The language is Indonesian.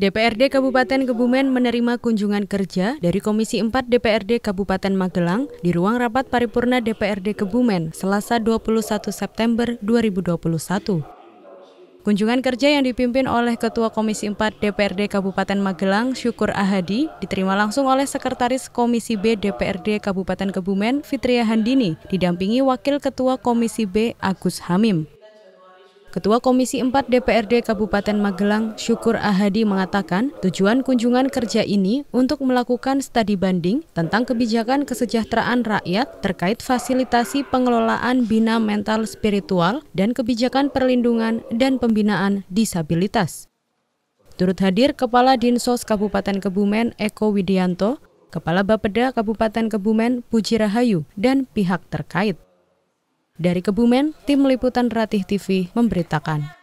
DPRD Kabupaten Kebumen menerima kunjungan kerja dari Komisi 4 DPRD Kabupaten Magelang di ruang rapat paripurna DPRD Kebumen Selasa 21 September 2021. Kunjungan kerja yang dipimpin oleh Ketua Komisi 4 DPRD Kabupaten Magelang, Syukur Ahadi, diterima langsung oleh Sekretaris Komisi B DPRD Kabupaten Kebumen, Fitria Handini, didampingi Wakil Ketua Komisi B, Agus Hamim. Ketua Komisi 4 DPRD Kabupaten Magelang, Syukur Ahadi mengatakan, tujuan kunjungan kerja ini untuk melakukan studi banding tentang kebijakan kesejahteraan rakyat terkait fasilitasi pengelolaan bina mental spiritual dan kebijakan perlindungan dan pembinaan disabilitas. Turut hadir Kepala Dinsos Kabupaten Kebumen Eko Widianto, Kepala Bapeda Kabupaten Kebumen Puji Rahayu, dan pihak terkait. Dari Kebumen, tim liputan Ratih TV memberitakan.